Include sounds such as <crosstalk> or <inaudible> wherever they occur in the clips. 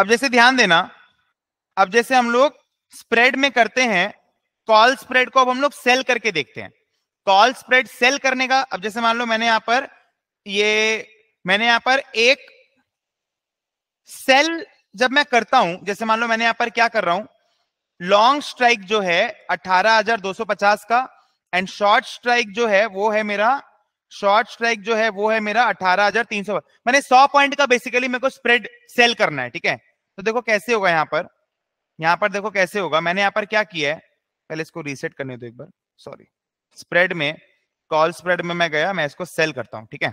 अब जैसे ध्यान देना अब जैसे हम लोग स्प्रेड में करते हैं कॉल स्प्रेड को अब हम लोग सेल करके देखते हैं कॉल स्प्रेड सेल करने का अब जैसे मान लो मैंने यहां पर ये मैंने यहां पर एक सेल जब मैं करता हूं जैसे मान लो मैंने यहां पर क्या कर रहा हूं लॉन्ग स्ट्राइक जो है 18,250 का एंड शॉर्ट स्ट्राइक जो है वो है मेरा शॉर्ट स्ट्राइक जो है वो है मेरा 18,300 मैंने 100 पॉइंट का बेसिकली मेरे को स्प्रेड सेल करना है ठीक है तो देखो कैसे होगा यहाँ पर यहाँ पर देखो कैसे होगा मैंने यहाँ पर क्या किया है पहले इसको रीसेट करने दो एक बार सॉरी स्प्रेड में कॉल स्प्रेड में मैं गया मैं इसको सेल करता हूँ ठीक है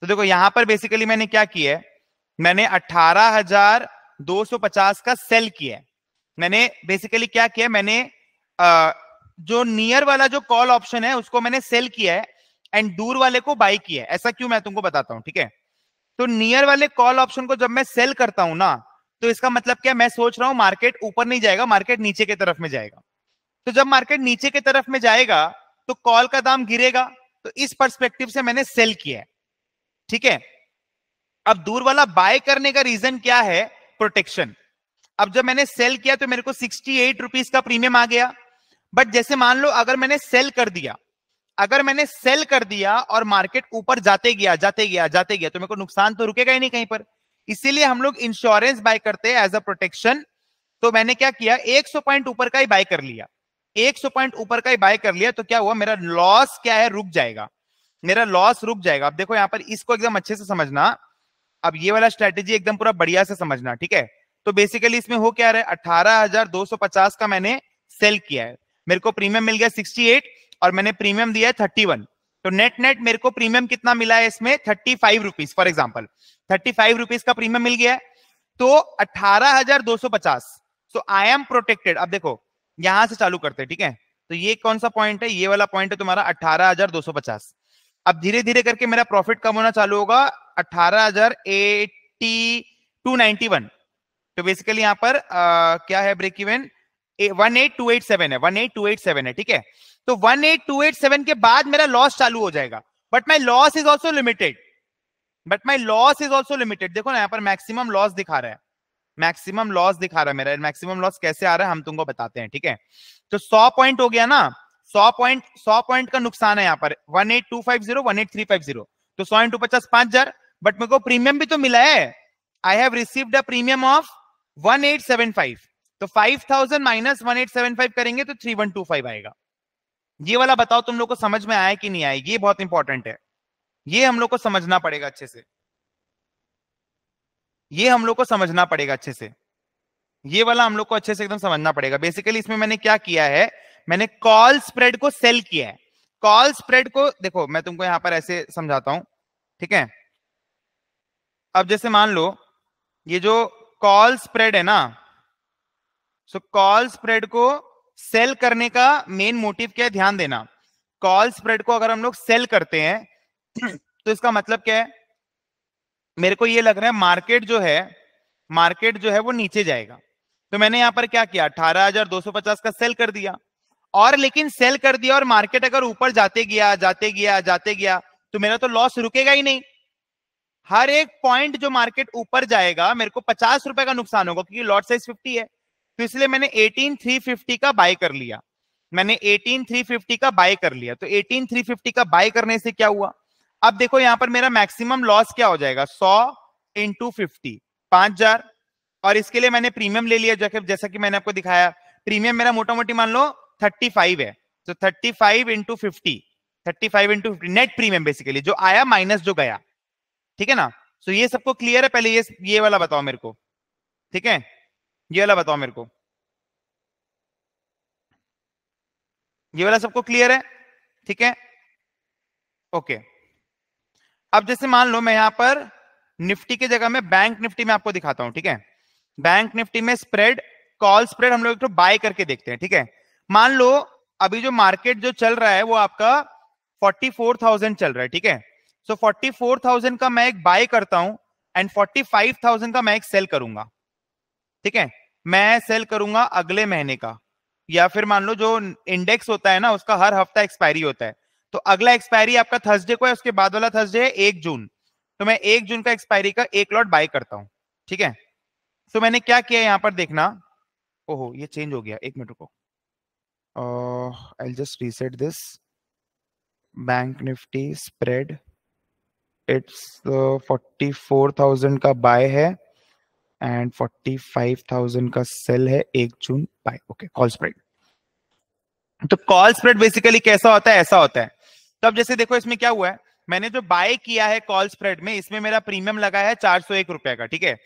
तो देखो यहाँ पर बेसिकली मैंने क्या किया है मैंने अठारह हजार दो सौ पचास का सेल किया है मैंने बेसिकली क्या किया मैंने आ, जो नियर वाला जो कॉल ऑप्शन है उसको मैंने सेल किया है एंड दूर वाले को बाई किया है ऐसा क्यों मैं तुमको बताता हूँ ठीक है तो नियर वाले कॉल ऑप्शन को जब मैं सेल करता हूँ ना तो इसका मतलब क्या मैं सोच रहा हूं मार्केट ऊपर नहीं जाएगा मार्केट नीचे के तरफ में जाएगा तो जब मार्केट नीचे के तरफ में जाएगा तो कॉल का दाम गिरेगा तो इस परस्पेक्टिव से मैंने सेल किया है ठीक है अब दूर वाला बाय करने का रीजन क्या है प्रोटेक्शन अब जब मैंने सेल किया तो मेरे को सिक्सटी एट रुपीज का प्रीमियम आ गया बट जैसे मान लो अगर मैंने सेल कर दिया अगर मैंने सेल कर दिया और मार्केट ऊपर जाते गया जाते गया जाते गया तो मेरे को नुकसान तो रुकेगा ही नहीं कहीं पर इसीलिए हम लोग इंश्योरेंस बाय करते हैं एज अ प्रोटेक्शन तो मैंने क्या किया 100 पॉइंट ऊपर का ही बाय कर लिया 100 पॉइंट ऊपर का ही बाय कर लिया तो क्या हुआ मेरा लॉस क्या है रुक जाएगा मेरा लॉस रुक जाएगा अब देखो यहां पर इसको एकदम अच्छे से समझना अब ये वाला स्ट्रेटेजी एकदम पूरा बढ़िया से समझना ठीक है तो बेसिकली इसमें हो क्या रहा है अठारह का मैंने सेल किया है मेरे को प्रीमियम मिल गया 68 और मैंने प्रीमियम दिया है 31 तो नेट नेट मेरे को प्रीमियम कितना मिला है इसमें thirty five rupees for example thirty five rupees का प्रीमियम मिल गया है तो अठारह हजार दो सौ पचास सो आई एम प्रोटेक्टेड अब देखो यहां से चालू करते हैं ठीक है तो ये कौन सा पॉइंट है ये वाला पॉइंट है तुम्हारा अठारह हजार दो सौ पचास अब धीरे धीरे करके मेरा प्रॉफिट कम होना चालू होगा अठारह हजार एटी टू नाइनटी वन तो बेसिकली यहाँ पर आ, क्या है break even one eight two eight seven है one eight two eight seven है ठीक है तो 18287 के बाद मेरा लॉस चालू हो जाएगा but my loss is also limited but my loss is also limited देखो ना यहाँ पर मैक्सिमम लॉस दिखा रहा है मैक्सिमम लॉस दिखा रहा है मेरा मैक्सिमम लॉस कैसे आ रहा है हम तुमको बताते हैं ठीक है तो सौ पॉइंट हो गया ना सौ पॉइंट सौ पॉइंट का नुकसान है यहाँ पर one eight two five zero one eight three five zero तो सौ इंटू पचास पांच हजार बट मेरे को प्रीमियम भी तो मिला है I have received a premium of one eight seven five तो five thousand minus one eight seven five करेंगे तो थ्री वन टू फाइव आएगा ये वाला बताओ तुम लोग को समझ में आया कि नहीं आया ये बहुत इंपॉर्टेंट है ये हम लोग को समझना पड़ेगा अच्छे से ये हम लोग को समझना पड़ेगा अच्छे से ये वाला हम लोग को अच्छे से एकदम समझना पड़ेगा बेसिकली इसमें मैंने क्या किया है मैंने कॉल स्प्रेड को सेल किया है कॉल स्प्रेड को देखो मैं तुमको यहां पर ऐसे समझाता हूं ठीक है अब जैसे मान लो ये जो कॉल स्प्रेड है ना सो कॉल स्प्रेड को सेल करने का मेन मोटिव क्या है ध्यान देना कॉल स्प्रेड को अगर हम लोग सेल करते हैं <clears throat> तो इसका मतलब क्या है मेरे को ये लग रहा है मार्केट जो है मार्केट जो है वो नीचे जाएगा तो मैंने यहां पर क्या किया 18,250 का सेल कर दिया और लेकिन सेल कर दिया और मार्केट अगर ऊपर जाते गया जाते गया जाते गया तो मेरा तो लॉस रुकेगा ही नहीं हर एक पॉइंट जो मार्केट ऊपर जाएगा मेरे को पचास रुपए का नुकसान होगा क्योंकि लॉट साइज फिफ्टी है तो इसलिए मैंने 18350 का बाय कर लिया मैंने 18350 का बाय कर लिया तो 18350 का बाय करने से क्या हुआ अब देखो यहां पर मेरा मैक्सिमम लॉस क्या हो जाएगा 100 इंटू फिफ्टी पांच हजार और इसके लिए मैंने प्रीमियम ले लिया जैसा कि मैंने आपको दिखाया प्रीमियम मेरा मोटा मोटी मान लो थर्टी फाइव है तो thirty five into fifty thirty five into fifty net premium basically जो आया माइनस जो गया ठीक है ना सो तो so ये सबको क्लियर है पहले ये ये वाला बताओ मेरे को ठीक है ये वाला बताओ मेरे को ये वाला सबको क्लियर है ठीक है ओके अब जैसे मान लो मैं यहां पर निफ्टी की जगह में बैंक निफ्टी में आपको दिखाता हूं ठीक है बैंक निफ्टी में स्प्रेड कॉल स्प्रेड हम लोग तो बाय करके देखते हैं ठीक है मान लो अभी जो मार्केट जो चल रहा है वो आपका 44,000 चल रहा है ठीक है सो so 44,000 का मैं एक बाय करता हूं एंड 45,000 का मैं एक सेल करूंगा ठीक है मैं सेल करूंगा अगले महीने का या फिर मान लो जो इंडेक्स होता है ना उसका हर हफ्ता एक्सपायरी होता है तो अगला एक्सपायरी आपका थर्सडे को है उसके बाद वाला थर्सडे है एक जून तो मैं एक जून का एक्सपायरी का एक लॉट बाय करता हूं ठीक है तो मैंने क्या किया यहाँ पर देखना ओहो ये चेंज हो गया एक मिनट को I just reset this Bank Nifty spread it's forty four thousand का बाय है एंड फोर्टी फाइव थाउजेंड का सेल है एक June buy okay call spread तो कॉल स्प्रेड बेसिकली कैसा होता है ऐसा होता है तो अब जैसे देखो इसमें क्या हुआ है मैंने जो बाय किया है कॉल स्प्रेड में इसमें मेरा प्रीमियम लगा है चार सौ एक रुपए का ठीक है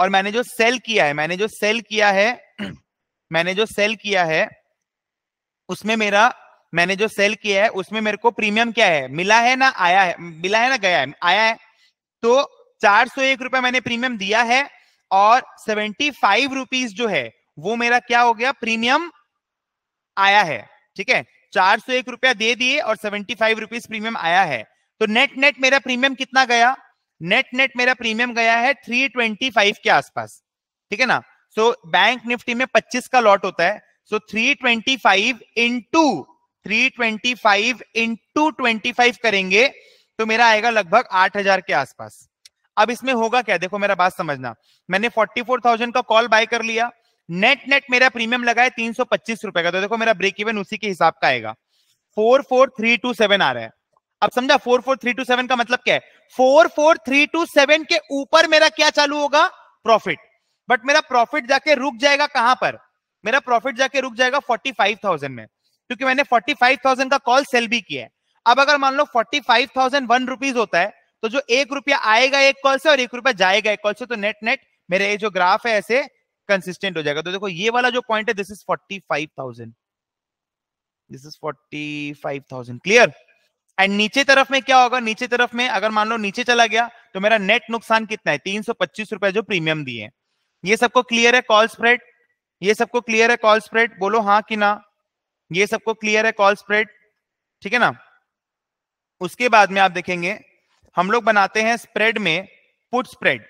और मैंने जो सेल किया है मैंने जो सेल किया है <clears throat> मैंने जो सेल किया है उसमें मेरा मैंने जो सेल किया है उसमें मेरे को प्रीमियम क्या है मिला है ना आया है मिला है ना गया है आया है तो चार सौ एक रुपया मैंने प्रीमियम दिया है और सेवेंटी फाइव रुपीज जो है वो मेरा क्या हो गया प्रीमियम आया है ठीक है चार सौ एक रुपया दे दिए और सेवेंटी फाइव रुपीज प्रीमियम आया है तो नेट नेट मेरा प्रीमियम कितना गया नेट नेट मेरा प्रीमियम गया है थ्री ट्वेंटी फाइव के आसपास ठीक है ना सो बैंक निफ्टी में पच्चीस का लॉट होता है so three twenty five into three twenty five into twenty five करेंगे तो मेरा आएगा लगभग आठ हजार के आसपास अब इसमें होगा क्या देखो मेरा बात समझना मैंने फोर्टी फोर थाउजेंड का कॉल बाय कर लिया नेट नेट मेरा प्रीमियम लगा है तीन सौ पच्चीस रुपए का तो देखो मेरा ब्रेक इवन उसी के हिसाब का आएगा four four three two seven आ रहा है अब समझा four four three two seven का मतलब क्या है four four three two seven के ऊपर मेरा क्या चालू होगा प्रॉफिट बट मेरा प्रॉफिट जाके रुक जाएगा कहां पर मेरा प्रॉफिट जाके रुक जाएगा फोर्टी फाइव थाउजेंड में क्योंकि मैंने फोर्टी फाइव थाउजेंड का कॉल सेल भी किया है अब अगर मान लो forty five thousand one rupees होता है तो जो एक रुपया आएगा एक कॉल से और एक रुपया जाएगा एक कॉल से तो नेट नेट मेरा ये जो ग्राफ है ऐसे कंसिस्टेंट हो जाएगा तो देखो ये वाला जो पॉइंट है this is forty five thousand this is forty five thousand clear and नीचे तरफ में क्या होगा नीचे तरफ में अगर मान लो नीचे चला गया तो मेरा नेट नुकसान कितना है तीन सौ पच्चीस रुपए जो प्रीमियम दिए ये सबको क्लियर है कॉल स्प्रेड ये सबको क्लियर है कॉल स्प्रेड बोलो हाँ कि ना ये सबको क्लियर है कॉल स्प्रेड ठीक है ना उसके बाद में आप देखेंगे हम लोग बनाते हैं स्प्रेड में पुट स्प्रेड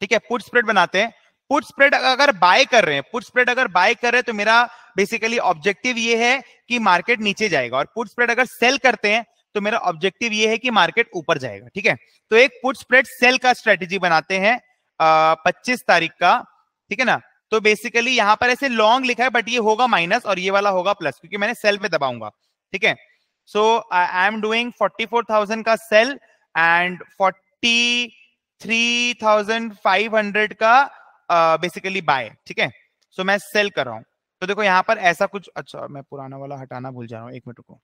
ठीक है पुट स्प्रेड बनाते हैं पुट स्प्रेड अगर बाय कर रहे हैं पुट स्प्रेड अगर बाय कर रहे हैं तो मेरा बेसिकली ऑब्जेक्टिव ये है कि मार्केट नीचे जाएगा और पुट स्प्रेड अगर सेल करते हैं तो मेरा ऑब्जेक्टिव ये है कि मार्केट ऊपर जाएगा ठीक है तो एक पुट स्प्रेड सेल का स्ट्रेटेजी बनाते हैं पच्चीस तारीख का ठीक है ना तो बेसिकली यहां पर ऐसे लॉन्ग लिखा है बट ये होगा माइनस और ये वाला होगा प्लस क्योंकि मैंने सेल पे दबाऊंगा ठीक है so I am doing forty four thousand का sell and forty three thousand five hundred का बेसिकली uh, बाय ठीक है सो मैं सेल कर रहा हूँ तो देखो यहाँ पर ऐसा कुछ अच्छा मैं पुराना वाला हटाना भूल जा रहा हूँ एक मिनट को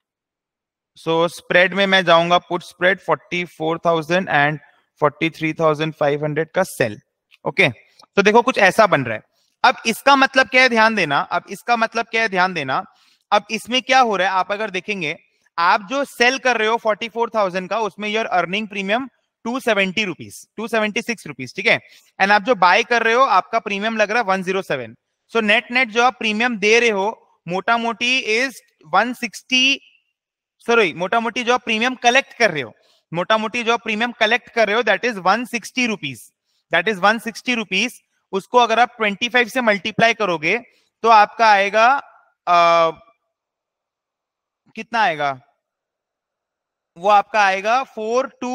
सो so, स्प्रेड में मैं जाऊंगा put spread forty four thousand and forty three thousand five hundred का सेल ओके तो देखो कुछ ऐसा बन रहा है अब इसका मतलब क्या है ध्यान देना अब इसका मतलब क्या है ध्यान देना अब इसमें क्या हो रहा है आप अगर देखेंगे आप जो सेल कर रहे हो 44,000 का उसमें your earning premium 270 seventy rupees two seventy ठीक है एंड आप जो बाय कर रहे हो आपका प्रीमियम लग रहा है वन सो नेट नेट जो आप प्रीमियम दे रहे हो मोटा मोटी इज वन सॉरी मोटा मोटी जो आप प्रीमियम कलेक्ट कर रहे हो मोटा मोटी जो आप प्रीमियम कलेक्ट कर रहे हो that is one sixty rupees that is one sixty rupees उसको अगर आप ट्वेंटी फाइव से मल्टीप्लाई करोगे तो आपका आएगा आ, कितना आएगा वो आपका आएगा four two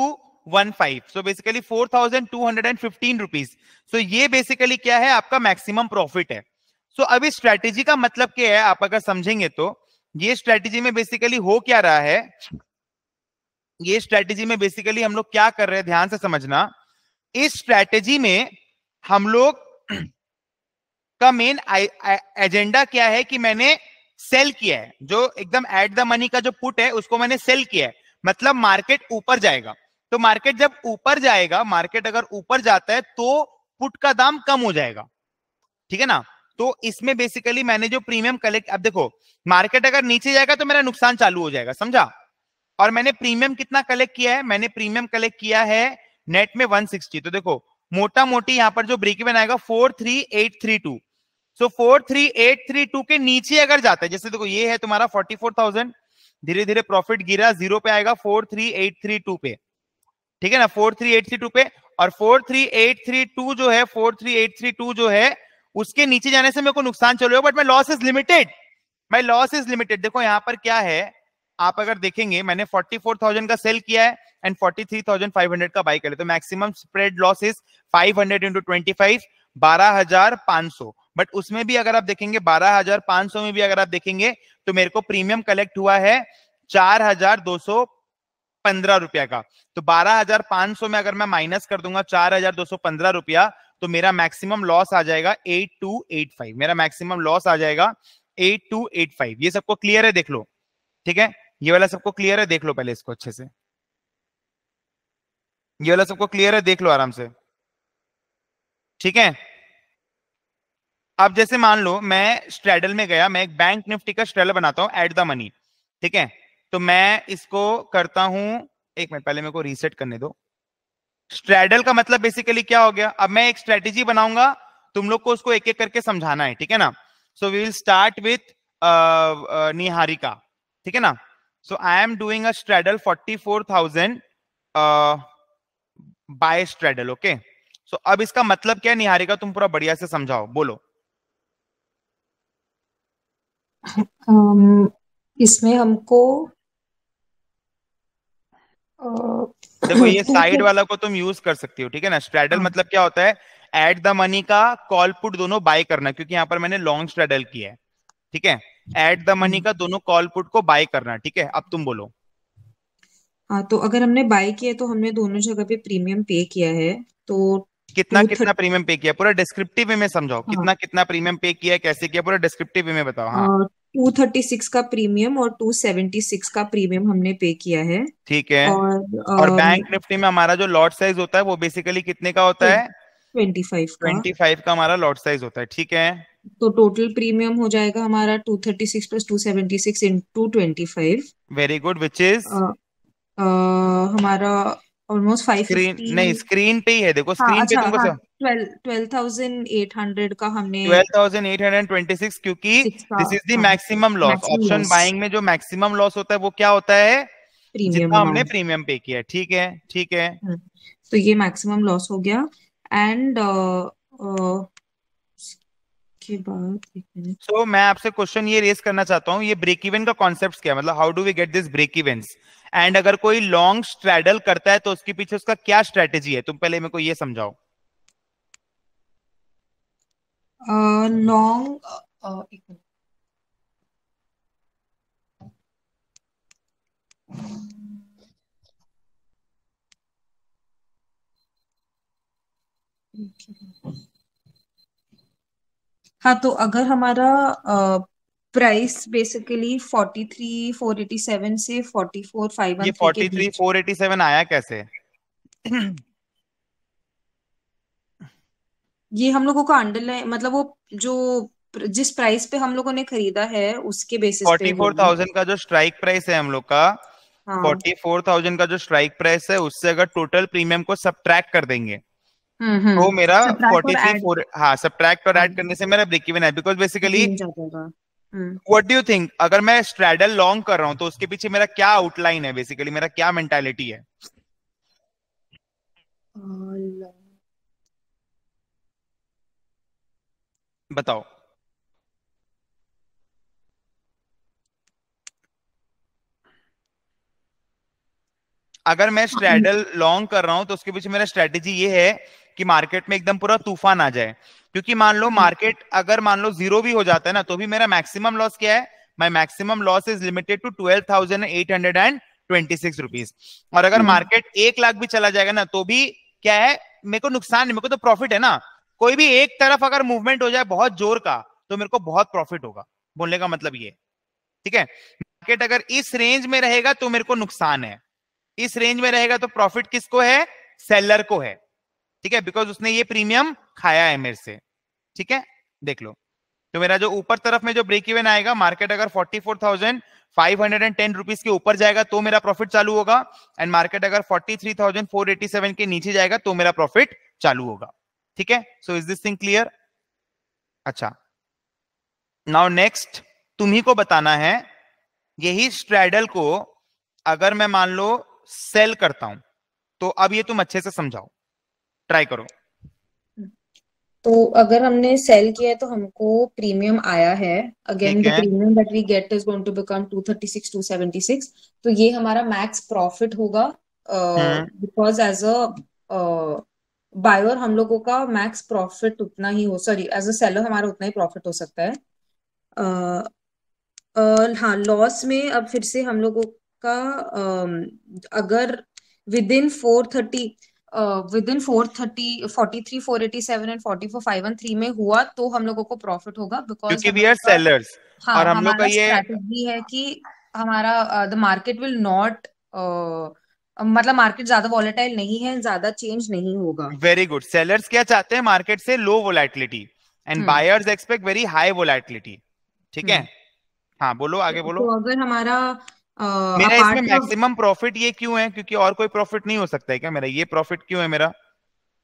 one five so basically four thousand two hundred and fifteen rupees so ये बेसिकली क्या है आपका मैक्सिमम प्रॉफिट है सो so, अभी स्ट्रेटेजी का मतलब क्या है आप अगर समझेंगे तो ये स्ट्रैटेजी में बेसिकली हो क्या रहा है ये स्ट्रैटेजी में बेसिकली हम लोग क्या कर रहे हैं ध्यान से समझना इस स्ट्रैटेजी में हम लोग <clears throat> का मेन एजेंडा क्या है कि मैंने सेल किया है जो एकदम एट द मनी का जो पुट है उसको मैंने सेल किया है मतलब मार्केट ऊपर जाएगा तो मार्केट जब ऊपर जाएगा मार्केट अगर ऊपर जाता है तो पुट का दाम कम हो जाएगा ठीक है ना तो इसमें बेसिकली मैंने जो प्रीमियम कलेक्ट अब देखो मार्केट अगर नीचे जाएगा तो मेरा नुकसान चालू हो जाएगा समझा और मैंने प्रीमियम कितना कलेक्ट किया है मैंने प्रीमियम कलेक्ट किया है नेट में 160 तो देखो मोटा मोटी यहाँ पर जो ब्रेक इवन आएगा 43832 सो so 43832 के नीचे अगर जाता है जैसे देखो ये है तुम्हारा 44,000 धीरे धीरे प्रॉफिट गिरा जीरो पे आएगा four three eight three two पे ठीक है ना four three eight three two पे और four three eight three two जो है four three eight three two जो है उसके नीचे जाने से मेरे को नुकसान चलो but my loss is limited my loss is limited देखो यहाँ पर क्या है आप अगर देखेंगे मैंने 44,000 का सेल किया है एंड 43,500 का बाई ले तो maximum spread loss is 500 hundred into twenty five बारह हजार पांच सौ बट उसमें भी अगर आप देखेंगे बारह हजार पांच सौ में भी अगर आप देखेंगे तो मेरे को प्रीमियम कलेक्ट हुआ है चार हजार दो सौ पंद्रह रुपया का तो बारह हजार पांच सौ में अगर मैं माइनस कर दूंगा चार हजार दो सौ पंद्रह रुपया तो मेरा मैक्सिमम लॉस आ जाएगा एट टू एट फाइव मेरा मैक्सिमम लॉस आ जाएगा एट टू एट फाइव ये सबको क्लियर है देख लो ठीक है ये वाला सबको क्लियर है देख लो पहले इसको अच्छे से ये वाला सबको क्लियर है देख लो आराम से ठीक है अब जैसे मान लो मैं स्ट्रेडल में गया मैं एक बैंक निफ्टी का स्ट्रेडल बनाता हूँ एट द मनी ठीक है तो मैं इसको करता हूं एक मिनट पहले मेरे को रीसेट करने दो स्ट्रेडल का मतलब बेसिकली क्या हो गया अब मैं एक स्ट्रेटेजी बनाऊंगा तुम लोग को उसको एक एक करके समझाना है ठीक है ना so we will start with Niharika ठीक है ना so I am doing a straddle forty four thousand buy straddle okay so अब इसका मतलब क्या है निहारिका तुम पूरा बढ़िया से समझाओ बोलो इसमें हमको देखो ये साइड वाला को तुम यूज कर सकती हो ठीक है ना स्ट्रेडल हाँ। मतलब क्या होता है एट द मनी का कॉल पुट दोनों बाय करना क्योंकि यहाँ पर मैंने लॉन्ग स्ट्रेडल किया है ठीक है एट द मनी का दोनों कॉल पुट को बाय करना ठीक है अब तुम बोलो हाँ तो अगर हमने बाय किया तो हमने दोनों जगह पे प्रीमियम पे किया है तो कितना कितना प्रीमियम पे किया पूरा डिस्क्रिप्टिव में समझाओ हाँ, कितना कितना प्रीमियम पे किया कैसे किया पूरा डिस्क्रिप्टिव में बताओ हाँ टू थर्टी सिक्स का प्रीमियम और टू सेवेंटी सिक्स का प्रीमियम हमने पे किया है ठीक है और, और बैंक निफ्टी में हमारा जो लॉट साइज होता है वो बेसिकली कितने का होता है ट्वेंटी फाइव ट्वेंटी फाइव का हमारा लॉट साइज होता है ठीक है तो टोटल प्रीमियम हो जाएगा हमारा two thirty six plus two seventy six in two twenty five very good which is हमारा ऑलमोस्ट फाइव स्क्रीन नहीं स्क्रीन पे ही है देखो स्क्रीन हाँ, पे अच्छा, तुमको हाँ, ट्वेल्व थाउजेंड एट हंड्रेड का हमने twelve thousand eight hundred twenty six क्योंकि this is the maximum loss option buying में जो मैक्सिमम लॉस होता है वो क्या होता है जितना हमने प्रीमियम पे किया ठीक है ठीक है हम्म, तो ये मैक्सिमम लॉस हो गया एंड सो so, मैं आपसे क्वेश्चन ये रेस करना चाहता हूँ ये ब्रेक इवन का कॉन्सेप्ट क्या मतलब how do we get this break events and अगर कोई लॉन्ग स्ट्रैडल करता है तो उसके पीछे उसका क्या स्ट्रेटेजी है तुम पहले मेरे को ये समझाओ लॉन्ग uh, हाँ तो अगर हमारा price basically forty three four eighty seven से फोर्टी फोर फाइव ये forty three four eighty seven आया कैसे <clears throat> ये हम लोगों का अंडरलाइन मतलब वो जो जिस प्राइस पे हम लोगों ने खरीदा है उसके बेसिस फोर्टी फोर थाउजेंड का जो स्ट्राइक प्राइस है हम लोग का फोर्टी फोर थाउजेंड का जो स्ट्राइक प्राइस है उससे अगर टोटल प्रीमियम को सब्ट्रैक्ट कर देंगे तो मेरा फोर्टी थ्री फोर हाँ सब्ट्रैक्ट और ऐड हाँ। करने से मेरा ब्रेक इवन है because basically what do think अगर मैं स्ट्रैडल लॉन्ग कर रहा हूँ तो उसके पीछे मेरा क्या आउटलाइन है बेसिकली मेरा क्या मेंटालिटी है बताओ अगर मैं स्ट्रैडल हाँ। लॉन्ग कर रहा हूं तो उसके पीछे मेरा स्ट्रेटेजी ये है कि मार्केट में एकदम पूरा तूफान आ जाए क्योंकि मान लो मार्केट हम्म। अगर मान लो जीरो भी हो जाता है ना तो भी मेरा मैक्सिमम लॉस क्या है my maximum loss is limited to twelve thousand eight hundred and twenty six rupees और अगर मार्केट हम्म। एक लाख भी चला जाएगा ना तो भी क्या है मेरे को नुकसान है मेरे को तो प्रॉफिट है ना कोई भी एक तरफ अगर मूवमेंट हो जाए बहुत जोर का तो मेरे को बहुत प्रॉफिट होगा बोलने का मतलब ये ठीक है मार्केट अगर इस रेंज में रहेगा तो मेरे को नुकसान है इस रेंज में रहेगा तो प्रॉफिट किसको है सेलर को है ठीक है बिकॉज उसने ये प्रीमियम खाया है मेरे से ठीक है देख लो तो मेरा जो ऊपर तरफ में जो ब्रेक इवन आएगा मार्केट अगर forty four thousand five hundred and ten rupees के ऊपर जाएगा तो मेरा प्रॉफिट चालू होगा एंड मार्केट अगर forty three thousand four eighty seven के नीचे जाएगा तो मेरा प्रॉफिट चालू होगा ठीक है so is this thing clear अच्छा नाउ नेक्स्ट तुम्ही को बताना है यही स्ट्रेडल को अगर मैं मान लो सेल करता हूं तो अब ये तुम अच्छे से समझाओ ट्राई करो तो अगर हमने सेल किया है तो हमको प्रीमियम आया है again the premium that we get is going to become 236 276 तो ये हमारा मैक्स प्रॉफिट होगा because as a buyer hmm. हम लोगों का मैक्स प्रॉफिट उतना ही हो सॉरी एज अ सेलर हमारा उतना ही प्रॉफिट हो सकता है uh, uh, हाँ लॉस में अब फिर से हम लोगों का uh, अगर within four thirty within four thirty forty three four eighty seven and forty four five one three में हुआ तो हम लोगों को प्रॉफिट होगा बिकॉज वी आर सेलर्स और हम लोग का ये स्ट्रेटजी है कि हमारा द मार्केट विल नॉट मतलब मार्केट ज्यादा वॉलेटाइल नहीं है ज्यादा चेंज नहीं होगा वेरी गुड सेलर्स क्या चाहते हैं मार्केट से low volatility and buyers expect very high volatility ठीक है हम्म। हाँ बोलो आगे तो बोलो तो अगर हमारा मेरा इसमें मैक्सिमम प्रॉफिट ये क्यों है क्योंकि और कोई प्रॉफिट नहीं हो सकता है क्या मेरा ये प्रॉफिट क्यों है मेरा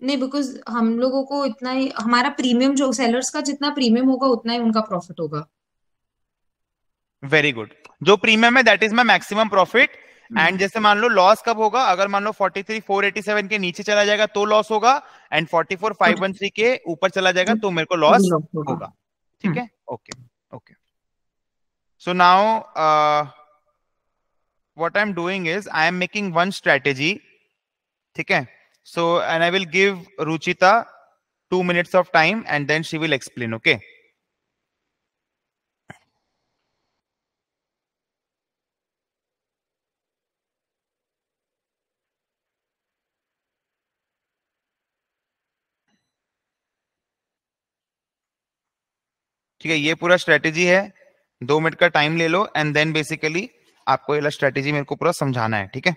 नहीं बिकॉज हम लोगों को इतना ही हमारा प्रीमियम जो सेलर्स का जितना प्रीमियम होगा उतना ही उनका प्रॉफिट होगा वेरी गुड जो प्रीमियम है that is my maximum profit and जैसे मान लो लॉस कब होगा अगर मान लो 43 487 के नीचे चला जाएगा तो लॉस होगा एंड 44 513 के ऊपर चला जाएगा hmm. तो मेरे को लॉस hmm. होगा ठीक hmm. है okay okay so now what I'm doing is I am making one strategy. theek hai So, and I will give Ruchita 2 minutes of time and then she will explain. Okay. ठीक है ये पूरा strategy है दो minute का time ले लो and then basically आपको ये स्ट्रेटेजी मेरे को पूरा समझाना है ठीक है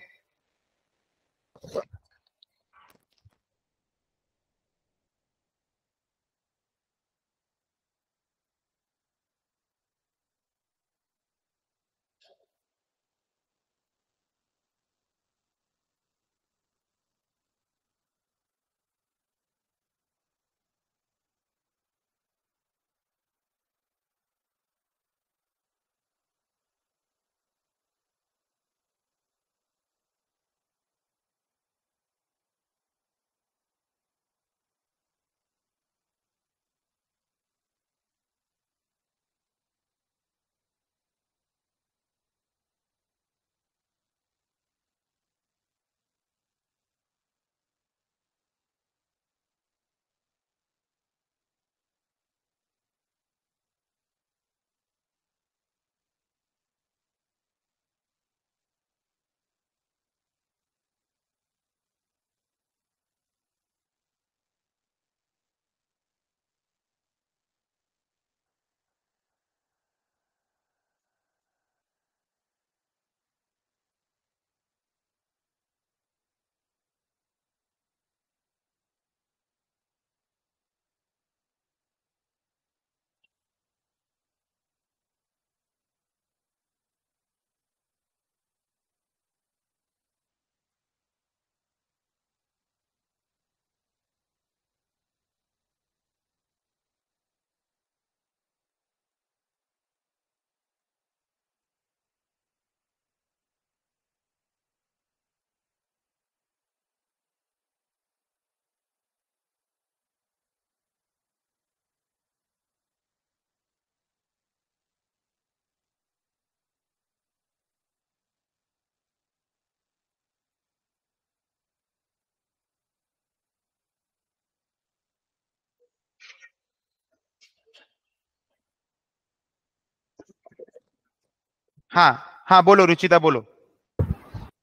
हाँ हाँ बोलो रुचिता बोलो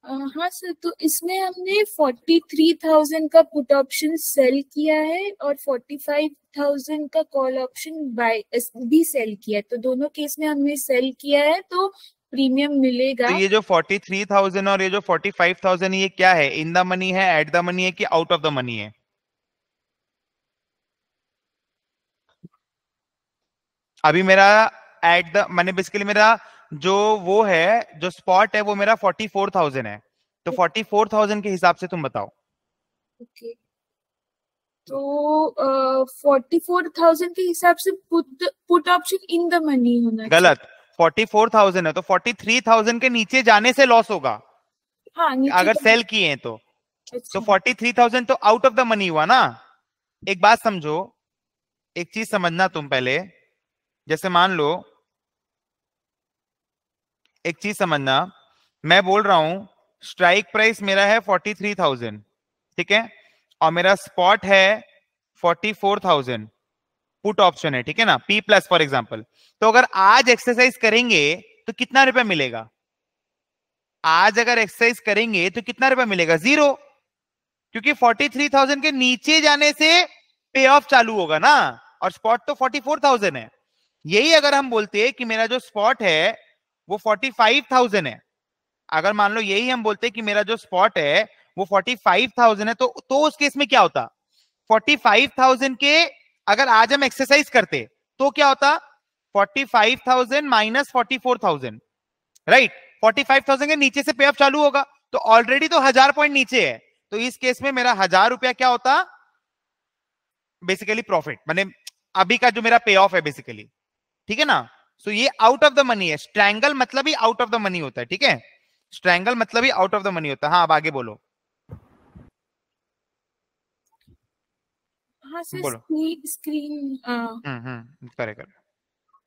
हाँ सर तो इसमें हमने फोर्टी थ्री थाउजेंड का पुट ऑप्शन सेल किया है और फोर्टी फाइव थाउजेंड का कॉल ऑप्शन बाय भी सेल किया है तो दोनों केस में हमने सेल किया है तो प्रीमियम मिलेगा तो ये जो फोर्टी थ्री थाउजेंड और ये जो फोर्टी फाइव थाउजेंड ये क्या है इन द मनी है एट द मनी है कि आउट ऑफ द मनी है अभी मेरा एट द मैंने बेसिकली मेरा जो वो है जो स्पॉट है वो मेरा फोर्टी फोर थाउजेंड है तो फोर्टी फोर थाउजेंड के हिसाब से तुम बताओ ओके तो फोर्टी फोर थाउजेंड के हिसाब से put option in the money होना गलत फोर्टी फोर थाउजेंड है तो फोर्टी थ्री थाउजेंड के नीचे जाने से लॉस होगा हाँ, अगर सेल किए हैं तो अच्छा। तो फोर्टी थ्री थाउजेंड तो आउट ऑफ द मनी हुआ ना एक बात समझो एक चीज समझना तुम पहले जैसे मान लो एक चीज समझना मैं बोल रहा हूं स्ट्राइक प्राइस मेरा है फोर्टी थ्री थाउजेंड ठीक है और मेरा स्पॉट है forty four thousand put option है ठीक है ना पी प्लस फॉर एग्जाम्पल तो अगर आज एक्सरसाइज करेंगे तो कितना रुपया मिलेगा आज अगर एक्सरसाइज करेंगे तो कितना रुपया मिलेगा जीरो क्योंकि फोर्टी थ्री थाउजेंड के नीचे जाने से पे ऑफ चालू होगा ना और स्पॉट तो फोर्टी फोर थाउजेंड है यही अगर हम बोलते कि मेरा जो स्पॉट है वो फोर्टी फाइव थाउजेंड है अगर मान लो यही हम बोलते कि मेरा जो स्पॉट है वो फोर्टी फाइव थाउजेंड है तो तो उस केस में क्या होता फोर्टी फाइव थाउजेंड के अगर आज हम एक्सरसाइज करते तो क्या होता forty five thousand minus forty four thousand right forty five thousand के नीचे से पे ऑफ चालू होगा तो ऑलरेडी तो हजार पॉइंट नीचे है तो इस केस में मेरा हजार रुपया क्या होता बेसिकली प्रॉफिट मैंने अभी का जो मेरा पे ऑफ है बेसिकली ठीक है ना सो ये आउट ऑफ द मनी है स्ट्रैंगल मतलब ही आउट ऑफ द मनी होता है ठीक है स्ट्रैंगल मतलब ही आउट ऑफ द मनी होता है हाँ अब आगे बोलो हाँ सर बोलो स्क्रीन हम्म, हम्म,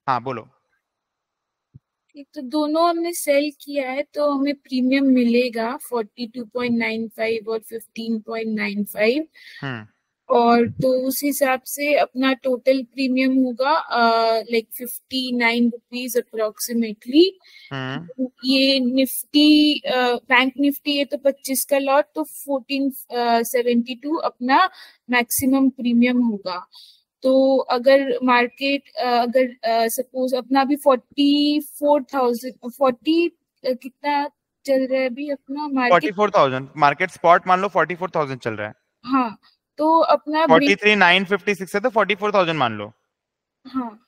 हाँ बोलो तो दोनों हमने सेल किया है तो हमें प्रीमियम मिलेगा 42.95 और 15.95 हाँ. हम्म। और तो उस हिसाब से अपना टोटल प्रीमियम होगा like fifty nine rupees approximately ये निफ्टी बैंक निफ्टी है तो पच्चीस का लॉट तो फोर्टीन सेवेंटी टू अपना मैक्सिमम प्रीमियम होगा तो अगर मार्केट अगर सपोज अपना अभी फोर्टी फोर थाउजेंड फोर्टी कितना चल रहा है अभी अपना market forty four thousand market spot मान लो फोर्टी फोर थाउजेंड चल रहा है हाँ तो अपना forty three nine fifty six है तो फोर्टी फोर थाउजेंड मान लो हाँ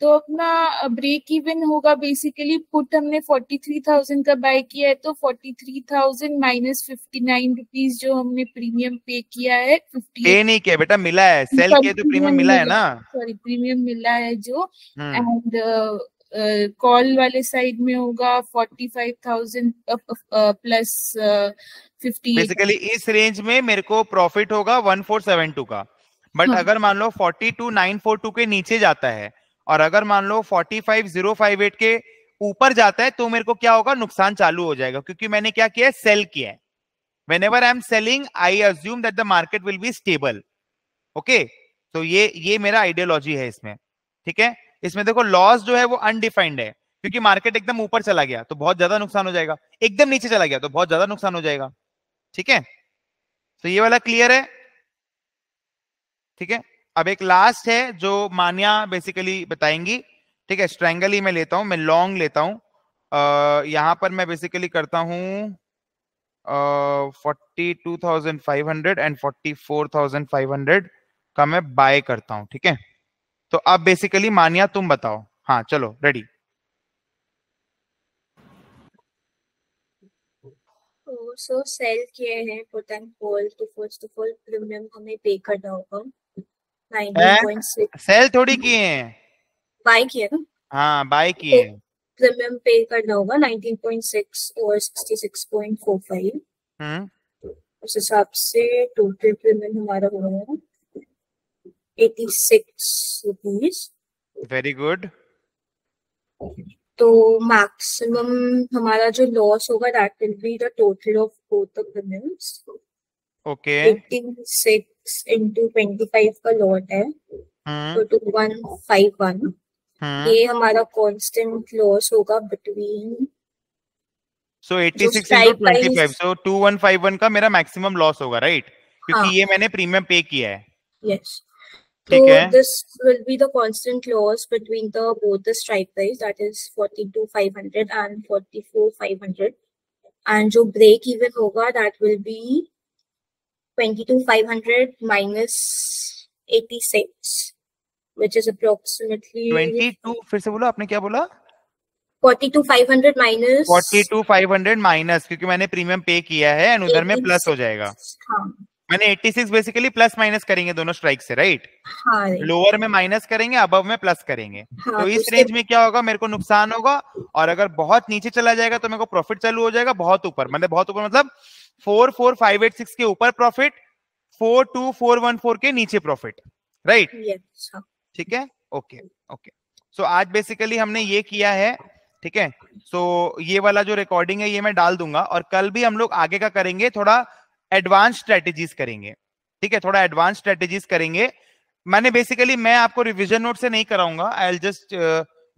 तो अपना ब्रेक इवन होगा बेसिकली पुट हमने फोर्टी थ्री थाउजेंड का बाय किया है तो forty three thousand minus fifty nine rupees जो हमने प्रीमियम पे किया है फिफ्टी पे नहीं किया बेटा मिला है सेल के तो प्रीमियम मिला है ना सॉरी प्रीमियम मिला है जो एंड हम्म। कॉल uh, वाले साइड में होगा forty five thousand plus fifty basically इस रेंज में मेरे को प्रॉफिट होगा वन फोर सेवन टू का बट हाँ. अगर मान लो forty two nine four two के नीचे जाता है और अगर मान लो forty five zero five eight के ऊपर जाता है तो मेरे को क्या होगा नुकसान चालू हो जाएगा क्योंकि मैंने क्या किया है सेल किया है whenever I am selling I assume that the market will be stable okay तो ये ये मेरा आइडियोलॉजी है इसमें ठीक है इसमें देखो लॉस जो है वो अनडिफाइंड है क्योंकि मार्केट एकदम ऊपर चला गया तो बहुत ज्यादा नुकसान हो जाएगा एकदम नीचे चला गया तो बहुत ज्यादा नुकसान हो जाएगा ठीक है तो ये वाला क्लियर है ठीक है अब एक लास्ट है जो मानिया बेसिकली बताएंगी ठीक है स्ट्रैंगल ही मैं लेता हूं मैं लॉन्ग लेता हूं यहां पर मैं बेसिकली करता हूं forty two thousand five hundred and forty four thousand five hundred का मैं बाय करता हूं ठीक है तो अब बेसिकली मानिया तुम बताओ हाँ चलो रेडी सो सेल किए हैं पुट एंड टू प्रीमियम हमें पे करना होगा 19.6 सेल थोड़ी किए हैं बाय किए ना हाँ बाय तो किए प्रीमियम पे करना होगा 19.6 और 66.45 हम्म उस हिसाब से टोटल प्रीमियम हमारा हो रहा है 86 rupees. Very good. तो मैक्सिमम हमारा जो लॉस होगा that will be the total of both of the mills okay 86 into 25 का लॉट है hmm. तो टू 151 hmm. ये हमारा कांस्टेंट लॉस होगा बिटवीन सो 86 इनटू 25 सो 2151 का मेरा मैक्सिमम लॉस होगा राइट क्योंकि हाँ। ये मैंने प्रीमियम पे किया है yes So this will be the constant loss between the both the strike price that is 42500 and 44500 and जो break even होगा that will be 22500 minus 86 which is approximately 22 फिर से बोला आपने क्या बोला 42500 minus 42500 minus क्योंकि मैंने प्रीमियम पे किया है एंड उधर में प्लस हो जाएगा हाँ मैंने 86 बेसिकली प्लस माइनस करेंगे दोनों स्ट्राइक से राइट हाँ, लोअर में माइनस करेंगे अबव में प्लस करेंगे हाँ, तो इस रेंज में क्या होगा मेरे को नुकसान होगा और अगर बहुत नीचे चला जाएगा तो मेरे को प्रॉफिट चालू हो जाएगा बहुत ऊपर मतलब बहुत ऊपर मतलब four four five eight six के ऊपर profit four two four one four के नीचे प्रॉफिट राइट ठीक है ओके ओके सो आज बेसिकली हमने ये किया है ठीक है सो ये वाला जो रिकॉर्डिंग है ये मैं डाल दूंगा और कल भी हम लोग आगे का करेंगे थोड़ा एडवांस स्ट्रेटेजीज करेंगे ठीक है थोड़ा एडवांस स्ट्रेटेजीज करेंगे मैंने बेसिकली मैं आपको रिविजन नोट से नहीं कराऊंगा I'll just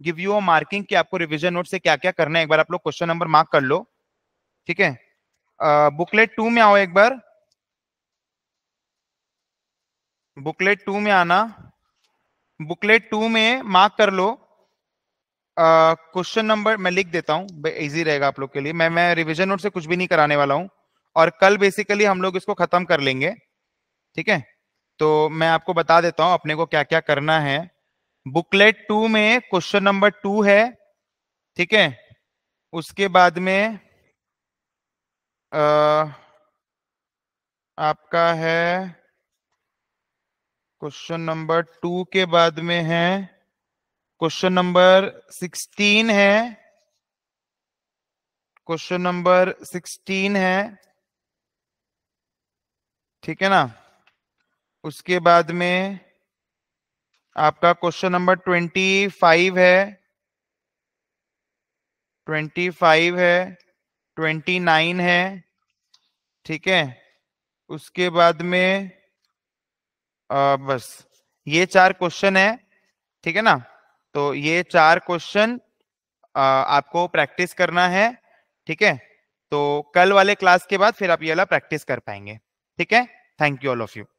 give you a marking कि आपको रिविजन नोट से क्या क्या करना है एक बार आप लोग क्वेश्चन नंबर मार्क कर लो ठीक है बुकलेट uh, टू में आओ एक बार बुकलेट टू में आना बुकलेट टू में मार्क कर लो क्वेश्चन uh, नंबर मैं लिख देता हूं इजी रहेगा आप लोग के लिए मैं मैं रिवीजन नोट से कुछ भी नहीं कराने वाला हूँ और कल बेसिकली हम लोग इसको खत्म कर लेंगे ठीक है तो मैं आपको बता देता हूं अपने को क्या क्या करना है बुकलेट टू में क्वेश्चन नंबर टू है ठीक है उसके बाद में आ, आपका है क्वेश्चन नंबर टू के बाद में है क्वेश्चन नंबर सिक्सटीन है क्वेश्चन नंबर सिक्सटीन है ठीक है ना उसके बाद में आपका क्वेश्चन नंबर ट्वेंटी फाइव है ट्वेंटी फाइव है ट्वेंटी नाइन है ठीक है उसके बाद में आ, बस ये चार क्वेश्चन है ठीक है ना तो ये चार क्वेश्चन आपको प्रैक्टिस करना है ठीक है तो कल वाले क्लास के बाद फिर आप ये वाला प्रैक्टिस कर पाएंगे ठीक है thank you all of you